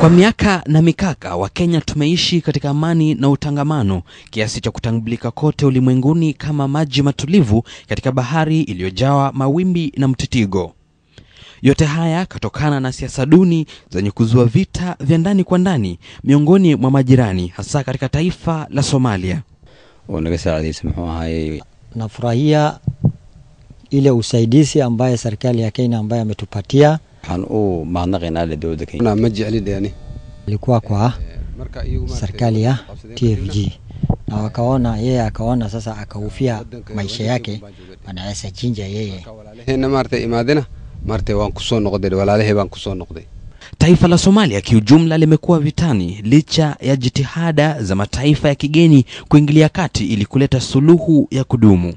Kwa miaka na mikaka Wakenya tumeishi katika amani na utangamano kiasi cha kutambulika kote ulimwenguni kama maji matulivu katika bahari iliyojawa mawimbi na mtitigo. Yote haya katokana na siasa duni zenye kuzua vita vya ndani kwa ndani miongoni mwa majirani, hasa katika taifa la Somalia. Nafurahia ile usaidizi ambaye serikali ya Kenya ambaye ametupatia waxaan u mahadnaqaynaa alle dowladda kenya ma jeclidheeni likuwakwa eh, serikali ya tfg na wakaona yeye akaona sasa akaufia maisha yake wanaweza chinja yeye maarte imaadina maarte waan kusoo noqday walaalahay baan kusoo noqday Taifa la Somalia kiujumla limekuwa vitani licha ya jitihada za mataifa ya kigeni kuingilia kati ili kuleta suluhu ya kudumu.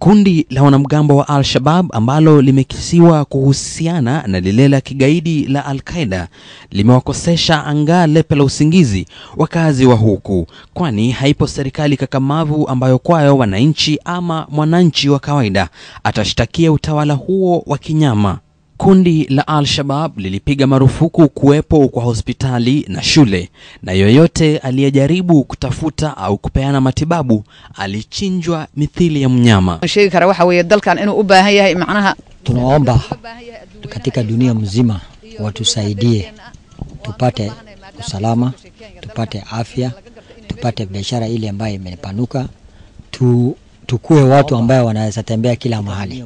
Kundi la wanamgambo wa Al-Shabab ambalo limekisiwa kuhusiana na lile la kigaidi la Al-Qaeda limewakosesha angaa lepe la usingizi wakazi wa huku, kwani haipo serikali kakamavu ambayo kwayo wananchi ama mwananchi wa kawaida atashtakia utawala huo wa kinyama. Kundi la Al-Shabab lilipiga marufuku kuwepo kwa hospitali na shule, na yoyote aliyejaribu kutafuta au kupeana matibabu alichinjwa mithili ya mnyama. Tunaomba katika dunia mzima watusaidie, tupate usalama, tupate afya, tupate biashara ile ambayo imepanuka, tu, tukue watu ambayo wanaweza tembea kila mahali.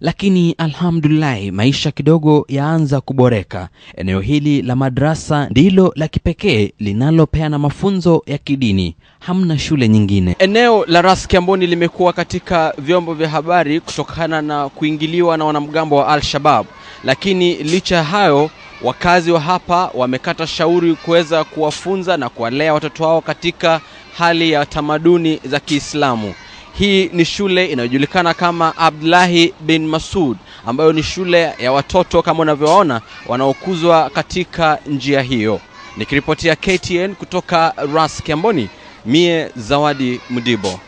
lakini alhamdulilahi maisha kidogo yaanza kuboreka. Eneo hili la madrasa ndilo la kipekee linalopeana mafunzo ya kidini, hamna shule nyingine. Eneo la Ras Kiamboni limekuwa katika vyombo vya habari kutokana na kuingiliwa na wanamgambo wa Al-Shabab, lakini licha ya hayo wakazi wa hapa wamekata shauri kuweza kuwafunza na kuwalea watoto wao katika hali ya tamaduni za Kiislamu. Hii ni shule inayojulikana kama Abdullahi bin Masud ambayo ni shule ya watoto kama unavyowaona wanaokuzwa katika njia hiyo. Nikiripotia KTN kutoka Ras Kiamboni, mie Zawadi mudibo